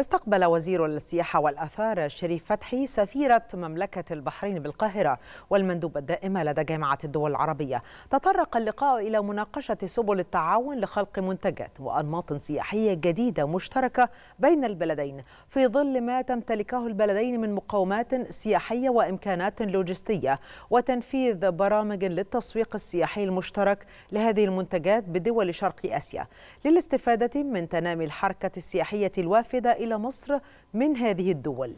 استقبل وزير السياحة والأثار شريف فتحي سفيرة مملكة البحرين بالقاهرة والمندوبة الدائمة لدى جامعة الدول العربية تطرق اللقاء إلى مناقشة سبل التعاون لخلق منتجات وأنماط سياحية جديدة مشتركة بين البلدين في ظل ما تمتلكه البلدين من مقومات سياحية وإمكانات لوجستية وتنفيذ برامج للتسويق السياحي المشترك لهذه المنتجات بدول شرق آسيا للاستفادة من تنامي الحركة السياحية الوافدة إلى إلى مصر من هذه الدول